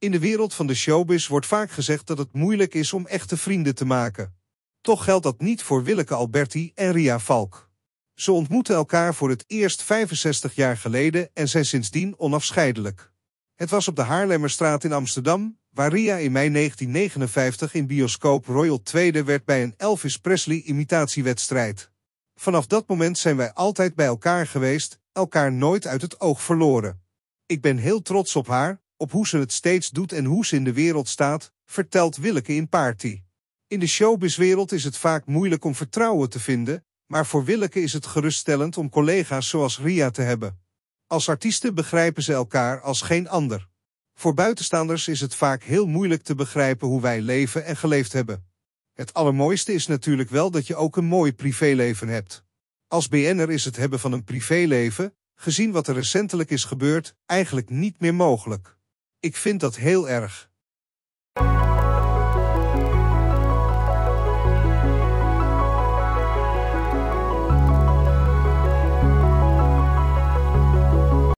In de wereld van de showbiz wordt vaak gezegd dat het moeilijk is om echte vrienden te maken. Toch geldt dat niet voor Willeke Alberti en Ria Valk. Ze ontmoetten elkaar voor het eerst 65 jaar geleden en zijn sindsdien onafscheidelijk. Het was op de Haarlemmerstraat in Amsterdam, waar Ria in mei 1959 in bioscoop Royal Tweede werd bij een Elvis Presley imitatiewedstrijd. Vanaf dat moment zijn wij altijd bij elkaar geweest, elkaar nooit uit het oog verloren. Ik ben heel trots op haar, op hoe ze het steeds doet en hoe ze in de wereld staat, vertelt Willeke in party. In de showbizwereld is het vaak moeilijk om vertrouwen te vinden, maar voor Willeke is het geruststellend om collega's zoals Ria te hebben. Als artiesten begrijpen ze elkaar als geen ander. Voor buitenstaanders is het vaak heel moeilijk te begrijpen hoe wij leven en geleefd hebben. Het allermooiste is natuurlijk wel dat je ook een mooi privéleven hebt. Als BN'er is het hebben van een privéleven, gezien wat er recentelijk is gebeurd, eigenlijk niet meer mogelijk ik vind dat heel erg